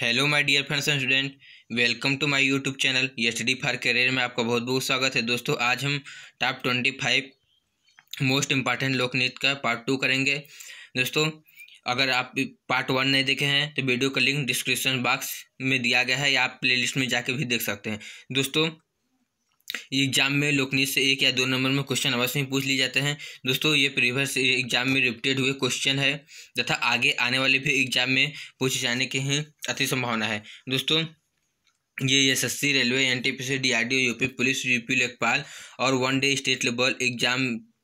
hello my dear friends and student welcome to my YouTube channel Ystudy for career में आपका बहुत बहुत स्वागत है दोस्तों आज हम top twenty five most important नृत्य का पार्ट टू करेंगे दोस्तों अगर आप पार्ट वन नहीं देखे हैं तो वीडियो का लिंक डिस्क्रिप्शन बॉक्स में दिया गया है या आप प्ले में जाके भी देख सकते हैं दोस्तों एग्जाम में लोकनीत से एक या दो नंबर में क्वेश्चन अवश्य ही पूछ लिए जाते हैं दोस्तों ये प्रीवियस एग्जाम में रिपीटेड हुए क्वेश्चन है तथा आगे आने वाले भी एग्जाम में पूछे जाने की ही अति संभावना है दोस्तों ये S S C railway N T P C D R D UP police UP लेखपाल और one day state level exam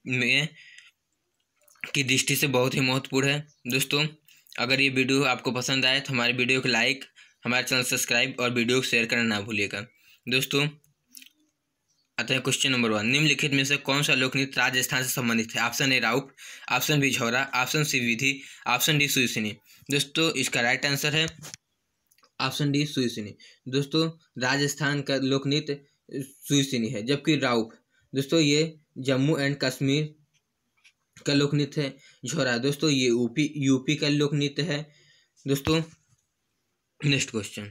में की दृष्टि से बहुत ही महत्वपूर्ण है दोस्तों अगर ये वीडियो आपको पसंद आए तो हमारे वीडियो को लाइक हमारे चैनल सब्सक्राइब और वीडियो को शेयर करना ना भूलिएगा दोस्तों आते हैं क्वेश्चन नंबर वन निम्नलिखित में से कौन सा लोकनृत्य राजस्थान से संबंधित है ऑप्शन ए राउत ऑप्शन बी झौरा ऑप्शन सी विधि ऑप्शन डी सुईसिनी दोस्तों इसका राइट आंसर है ऑप्शन डी सुईसिनी दोस्तों राजस्थान का लोकनृत्य सुईसिनी है जबकि राउप दोस्तों ये जम्मू एंड कश्मीर का लोकनृत्य है झोरा दोस्तों ये यूपी यूपी का लोकनृत्य है दोस्तों नेक्स्ट क्वेश्चन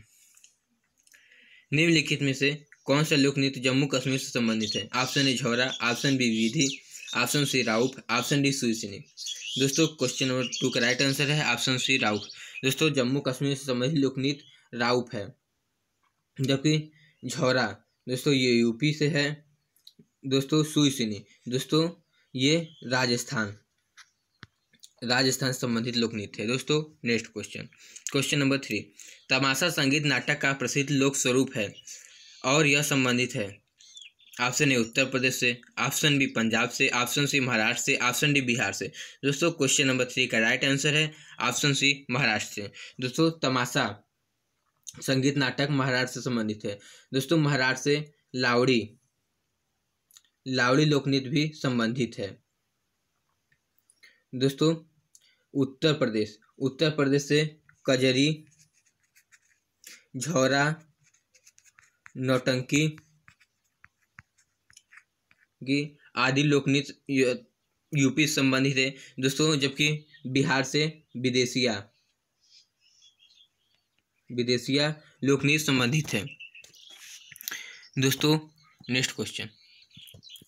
निम्नलिखित में से कौन सा लोक नृत्य जम्मू कश्मीर से संबंधित है ऑप्शन ए झौरा ऑप्शन बी विधि ऑप्शन सी राउफ ऑप्शन डी सुनी दोस्तों क्वेश्चन नंबर टू का राइट आंसर है ऑप्शन सी राउफ दोस्तों जम्मू कश्मीर से संबंधित लोक नृत्य राउफ है जबकि झौरा दोस्तों ये यूपी से है दोस्तों सुइसनी दोस्तों ये राजस्थान राजस्थान संबंधित लोक नृत्य है दोस्तों next question question number three तमाशा संगीत नाटक का प्रसिद्ध लोक स्वरूप है और यह संबंधित है ऑप्शन ए उत्तर प्रदेश से ऑप्शन बी पंजाब से ऑप्शन सी महाराष्ट्र से ऑप्शन डी बिहार से दोस्तों क्वेश्चन नंबर थ्री का राइट आंसर है ऑप्शन सी महाराष्ट्र से दोस्तों तमाशा संगीत नाटक महाराष्ट्र से संबंधित है दोस्तों महाराष्ट्र से लावड़ी लावड़ी लोकनृत्य भी संबंधित है दोस्तों उत्तर प्रदेश उत्तर प्रदेश से कजरी झौरा नौटंकी की आदि लोकनीत यूपी संबंधित है दोस्तों जबकि बिहार से विदेशिया विदेशिया लोकनीत संबंधित है दोस्तों next question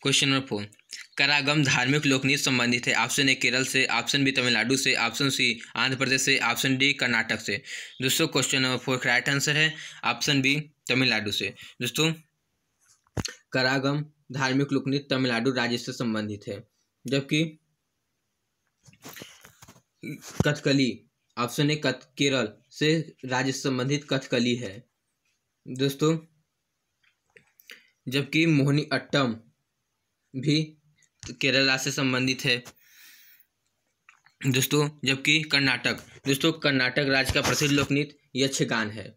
question number four करागम धार्मिक लोकनीत संबंधित है ऑप्शन ए केरल से ऑप्शन बी तमिलनाडु से ऑप्शन सी आंध्र प्रदेश से ऑप्शन डी कर्नाटक से दोस्तों क्वेश्चन नंबर फोर का राइट आंसर है ऑप्शन बी तमिलनाडु से दोस्तों करागम धार्मिक लोकनीत तमिलनाडु राज्य से संबंधित है जबकि कथकली ऑप्शन ए कथ केरल से राज्य से संबंधित कथकली है दोस्तों जबकि मोहनी अट्टम भी केरला से संबंधित है दोस्तों जबकि कर्नाटक दोस्तों कर्नाटक राज्य का प्रसिद्ध लोकनृत्य यक्षगान है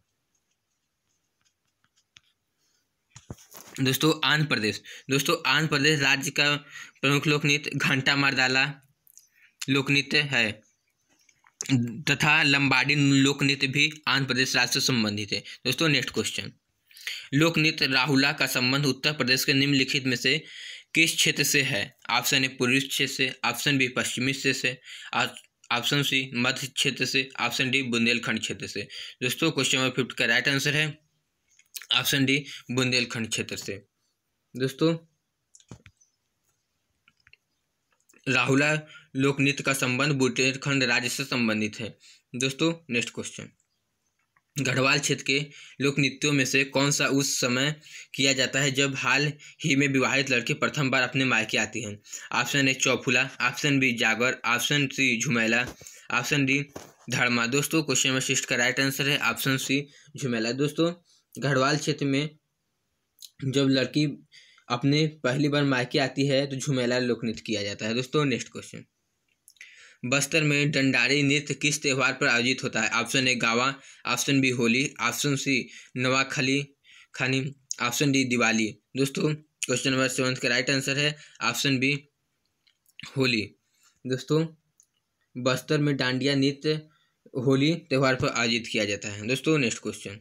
दोस्तों आंध्र प्रदेश दोस्तों आंध्र प्रदेश राज्य का प्रमुख लोकनृत्य घंटा मरदाला लोकनृत्य है तथा लंबाडी लोकनृत्य भी आंध्र प्रदेश राज्य से संबंधित है दोस्तों नेक्स्ट क्वेश्चन लोकनृत्य राहुला का संबंध उत्तर प्रदेश के निम्नलिखित में से किस क्षेत्र से है ऑप्शन ए पूर्वी क्षेत्र से ऑप्शन बी पश्चिमी क्षेत्र से ऑप्शन सी मध्य क्षेत्र से ऑप्शन डी बुंदेलखंड क्षेत्र से दोस्तों क्वेश्चन नंबर फिफ्थ का राइट आंसर है ऑप्शन डी बुंदेलखंड क्षेत्र से दोस्तों राहुला नृत्य का संबंध बुंदेलखंड राज्य से संबंधित है दोस्तों नेक्स्ट क्वेश्चन गढ़वाल क्षेत्र के लोक नृत्यों में से कौन सा उस समय किया जाता है जब हाल ही में विवाहित लड़की प्रथम बार अपने मायके आती हैं ऑप्शन ए चौफुला ऑप्शन बी जागर ऑप्शन सी झुमैला ऑप्शन डी धर्मा दोस्तों क्वेश्चन नंबर सिक्स का राइट आंसर है ऑप्शन सी झुमेला दोस्तों गढ़वाल क्षेत्र में जब लड़की अपने पहली बार मायके आती है तो लोक लोकनृत्य किया जाता है दोस्तों नेक्स्ट क्वेश्चन बस्तर में डंडारी नृत्य किस त्यौहार पर आयोजित होता है ऑप्शन ए गावा option B Holi option C नवाखली खानी ऑप्शन डी दिवाली दोस्तों क्वेश्चन नंबर सेवन का राइट आंसर है ऑप्शन बी होली दोस्तों बस्तर में डांडिया नृत्य होली त्यौहार पर आयोजित किया जाता है दोस्तों नेक्स्ट क्वेश्चन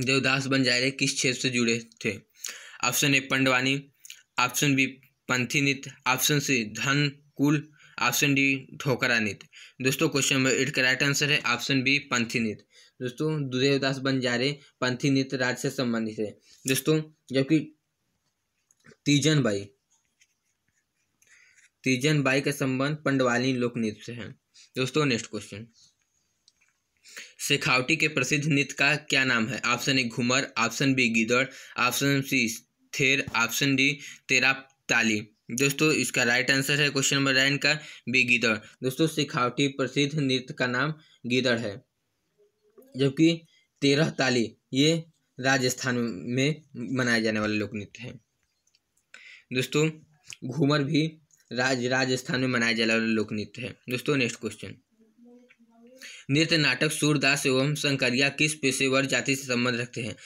देवदास बंजारे किस क्षेत्र से जुड़े थे option A Pandavani option B पंथी नृत्य ऑप्शन सी धन कुल ऑप्शन डी ठोकरा नृत्य दोस्तों क्वेश्चन नंबर एट का राइट आंसर है ऑप्शन बी पंथी नृत्य दोस्तों दुदेवदास बंजारे पंथी नृत्य राज्य से संबंधित है दोस्तों जबकि तीजन बाई तीजन बाई का संबंध पंडवाली लोक नृत्य से है दोस्तों नेक्स्ट क्वेश्चन शेखावटी के प्रसिद्ध नृत्य का क्या नाम है option A Ghoomar option B गिदड़ ऑप्शन सी थेर ऑप्शन डी तेरा ताली दोस्तों इसका राइट आंसर है क्वेश्चन नंबर नाइन का बी गिदड़ दोस्तों सिखावटी प्रसिद्ध नृत्य का नाम गीदड़ है जबकि तेरह ताली ये राजस्थान में मनाए जाने वाले लोक नृत्य है दोस्तों घूमर भी राज राजस्थान में मनाए जाने वाले लोक नृत्य है दोस्तों नेक्स्ट क्वेश्चन नृत्य नाटक सूरदास एवं शंकरिया किस पेशेवर जाति से संबंध रखते हैं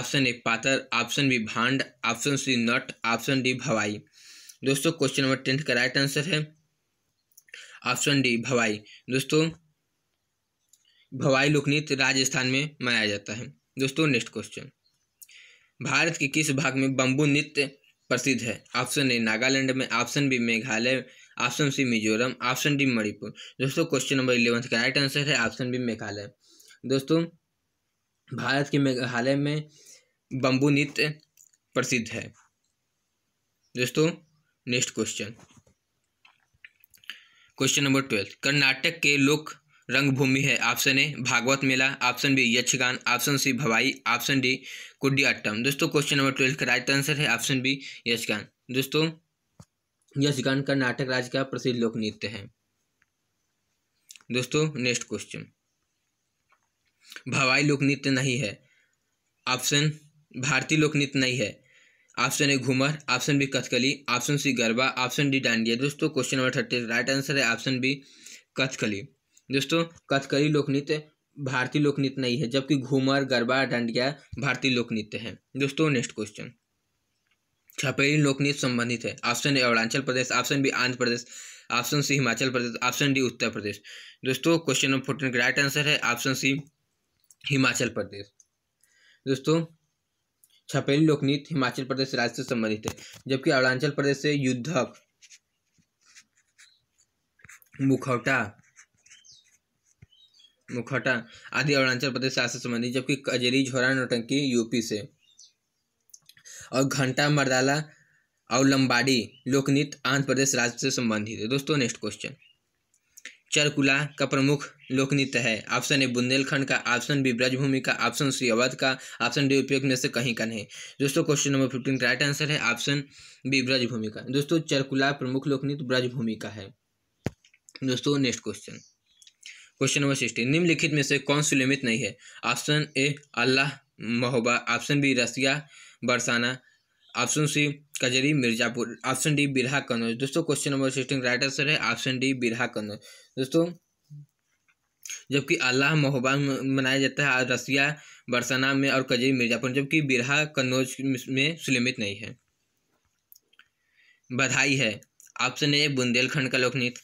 ऑप्शन ए पातर ऑप्शन बी भांड ऑप्शन सी नट ऑप्शन डी भवाई दोस्तों क्वेश्चन नंबर टेंथ का राइट आंसर है ऑप्शन डी भवाई दोस्तों भवाई नृत्य राजस्थान में मनाया जाता है दोस्तों नेक्स्ट क्वेश्चन भारत के किस भाग में बम्बू नृत्य प्रसिद्ध है ऑप्शन ए नागालैंड में option B Meghalaya option C Mizoram option D Manipur दोस्तों क्वेश्चन नंबर इलेवंथ का राइट आंसर है ऑप्शन बी मेघालय दोस्तों भारत के मेघालय में बम्बू नृत्य प्रसिद्ध है दोस्तों next question question number twelfth Karnataka के लोक रंगभूमि है ऑप्शन ए भागवत मेला option B Yakshagana option C भवाई ऑप्शन डी कुडियाट्टम दोस्तों क्वेश्चन नंबर ट्वेल्थ का राइट आंसर है ऑप्शन बी यक्षगान दोस्तों यक्षगान कर्नाटक राज्य का प्रसिद्ध लोक नृत्य है दोस्तों नेक्स्ट क्वेश्चन भवाई लोक नृत्य नहीं है ऑप्शन भारतीय लोक नृत्य नहीं है option A Ghoomar option B Kathakali option C Garba option D Dandiya दोस्तों question number thirty right answer है ऑप्शन बी कथकली दोस्तों कथकली लोकनृत्य भारतीय लोकनृत्य नहीं है जबकि घूमर गरबा डांडिया भारतीय लोकनृत्य है दोस्तों नेक्स्ट क्वेश्चन छपेरी लोकनृत्य संबंधित है option A Arunachal Pradesh option B Andhra Pradesh option C Himachal Pradesh option D Uttar Pradesh दोस्तों क्वेश्चन नंबर फोर्टीन का राइट आंसर है ऑप्शन सी हिमाचल प्रदेश दोस्तों छपेली लोकनीत हिमाचल प्रदेश राज्य से संबंधित है जबकि अरुणाचल प्रदेश से युद्धक मुखौटा मुखौटा आदि अरुणाचल प्रदेश राज्य से संबंधित जबकि कजरी झोरा नोटंकी यूपी से और घंटा मरदाला और लंबाड़ी लोकनीत आंध्र प्रदेश राज्य से संबंधित है दोस्तों नेक्स्ट क्वेश्चन चरकुला का प्रमुख लोक नृत्य है ऑप्शन ए बुंदेलखंड का ऑप्शन बी ब्रजभूमि का ऑप्शन सी अवध का ऑप्शन डी उपयोग में से कहीं का नहीं दोस्तों question number fifteen right answer है ऑप्शन बी ब्रजभूमि का दोस्तों चरकुला प्रमुख लोक नृत्य ब्रजभूमि का है दोस्तों next question question number sixteen निम्नलिखित में से कौन सुलिमित नहीं है ऑप्शन ए अल्लाह महोबा ऑप्शन बी रसिया बरसाना ऑप्शन सी कजरी मिर्जापुर ऑप्शन डी बिरहा कन्नौज दोस्तों question number sixteen right answer है ऑप्शन डी बिरहा कन्नौज दोस्तों जबकि अल्लाह मोहब्बा मनाया जाता है रसिया बरसाना में और कजरी मिर्जापुर जबकि बिरहा कन्नौज में सुलमित नहीं है बधाई है ऑप्शन ए बुंदेलखंड का लोकनीत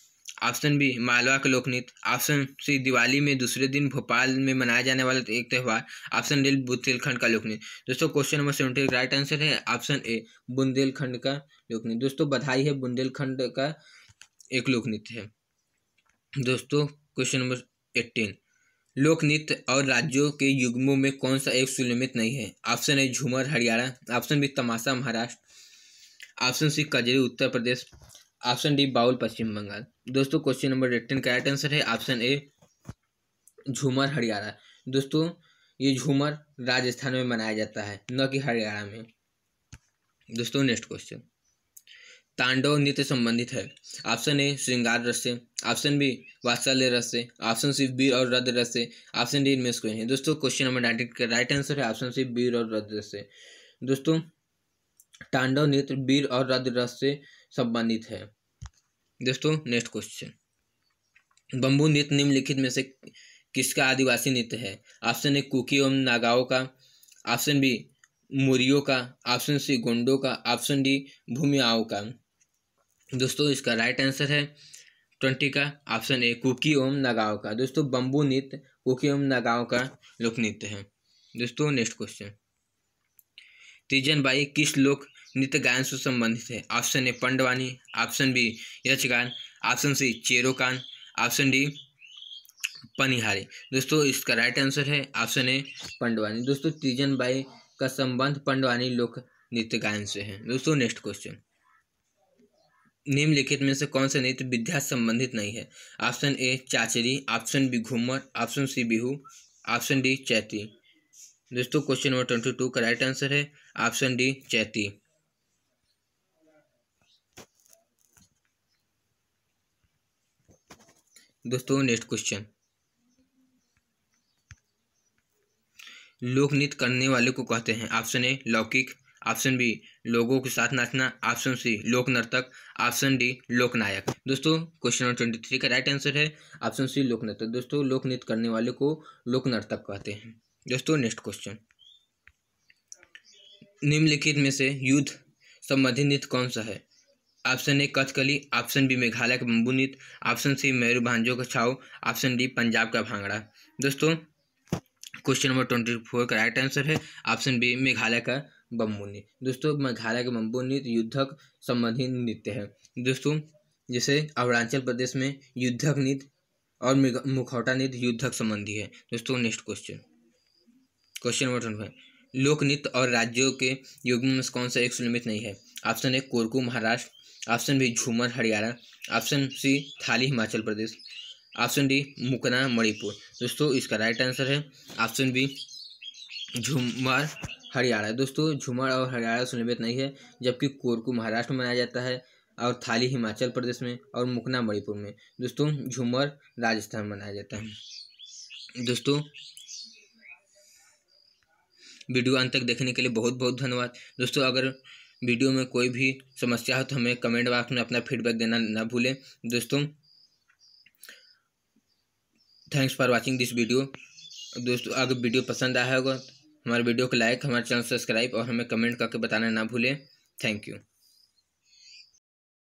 ऑप्शन बी मालवा का लोकनृत्य ऑप्शन सी दिवाली में दूसरे दिन भोपाल में मनाया जाने वाला एक त्यौहार ऑप्शन डी बुंदेलखंड का लोकनृत्य दोस्तों question number seventy right answer है ऑप्शन ए बुंदेलखंड का लोकनृत्य दोस्तों बधाई है बुंदेलखंड का एक लोकनृत्य है दोस्तों क्वेश्चन नंबर एट्टीन लोक नृत्य और राज्यों के युग्मों में कौन सा एक सुनियमित नहीं है ऑप्शन ए झूमर हरियाणा ऑप्शन बी तमाशा महाराष्ट्र ऑप्शन सी कजरी उत्तर प्रदेश ऑप्शन डी बाउल पश्चिम बंगाल दोस्तों क्वेश्चन नंबर एटीन का राइट आंसर है ऑप्शन ए झूमर हरियाणा दोस्तों ये झूमर राजस्थान में मनाया जाता है न कि हरियाणा में दोस्तों नेक्स्ट क्वेश्चन तांडव नृत्य संबंधित है ऑप्शन ए श्रृंगार रस से ऑप्शन बी वात्सल्य रस से ऑप्शन सी वीर और रद्र रस से ऑप्शन डी इनमें से दोस्तों क्वेश्चन नंबर नाइनटीन का राइट आंसर है ऑप्शन सी वीर और रद्र रस से दोस्तों तांडव नृत्य बीर और रद्र रस से संबंधित है दोस्तों नेक्स्ट क्वेश्चन बंबू नृत्य निम्नलिखित में से किसका आदिवासी नृत्य है ऑप्शन ए कुकी एवं नागाओं का ऑप्शन बी मुरियो का ऑप्शन सी गोंडो का ऑप्शन डी भूमियाओं का दोस्तों इसका राइट आंसर है ट्वेंटी का ऑप्शन ए कुकी ओम नागाओं का दोस्तों बंबू नृत्य कुकी ओम नागाओं का लोक नृत्य है दोस्तों नेक्स्ट क्वेश्चन तीजन बाई किस लोक नृत्य गायन से संबंधित है option A Pandavani option B Yakshagana option C चेरोकान ऑप्शन डी पनिहारी दोस्तों इसका राइट आंसर है ऑप्शन ए पंडवानी दोस्तों तीजन बाई का संबंध पंडवानी लोक नृत्य गायन से है दोस्तों नेक्स्ट क्वेश्चन निम्नलिखित में से कौन सा नृत्य विद्या संबंधित नहीं है ऑप्शन ए चाचरी option B Ghoomar option C Bihu option D चैती दोस्तों क्वेश्चन नंबर ट्वेंटी टू का राइट आंसर है ऑप्शन डी चैती दोस्तों नेक्स्ट क्वेश्चन लोक नृत्य करने वाले को कहते हैं ऑप्शन ए लौकिक ऑप्शन बी लोगों के साथ नाचना ऑप्शन सी लोक नर्तक ऑप्शन डी लोकनायक दोस्तों क्वेश्चन नंबर ट्वेंटी थ्री का राइट आंसर है ऑप्शन सी लोक नर्तक दोस्तों लोक नृत्य करने वाले को लोक नर्तक कहते हैं दोस्तों नेक्स्ट क्वेश्चन निम्नलिखित में से युद्ध संबंधी नृत्य कौन सा है option A Kathakali option B Meghalaya का बम्बू नृत्य ऑप्शन सी मेरू भांजो का छाओ ऑप्शन डी पंजाब का भांगड़ा दोस्तों क्वेश्चन नंबर ट्वेंटी फोर का राइट आंसर है ऑप्शन बी मेघालय का बम्बू नृत्य दोस्तों मेघालय का बम्बू नृत्य युद्धक संबंधी नृत्य है दोस्तों जैसे अरुणाचल प्रदेश में युद्धक नृत्य और मुखौटा नृत्य युद्धक संबंधी है दोस्तों next question question number twenty five लोक नृत्य और राज्यों के युग्म में कौन सा एक सुनिमित नहीं है ऑप्शन ए कोरकू महाराष्ट्र ऑप्शन बी झूमर हरियाणा ऑप्शन सी थाली हिमाचल प्रदेश ऑप्शन डी मुकना मणिपुर दोस्तों इसका राइट आंसर है ऑप्शन बी झूमर हरियाणा दोस्तों झूमर और हरियाणा सुनने में नहीं है जबकि कोरकू महाराष्ट्र में मनाया जाता है और थाली हिमाचल प्रदेश में और मुकना मणिपुर में दोस्तों झूमर राजस्थान में मनाया जाता है दोस्तों वीडियो अंत तक देखने के लिए बहुत बहुत धन्यवाद दोस्तों अगर वीडियो में कोई भी समस्या हो तो हमें कमेंट बॉक्स में अपना फीडबैक देना ना भूलें दोस्तों thanks for watching this video दोस्तों अगर वीडियो पसंद आया होगा हमारे वीडियो को लाइक हमारे चैनल सब्सक्राइब और हमें कमेंट करके बताना ना भूलें थैंक यू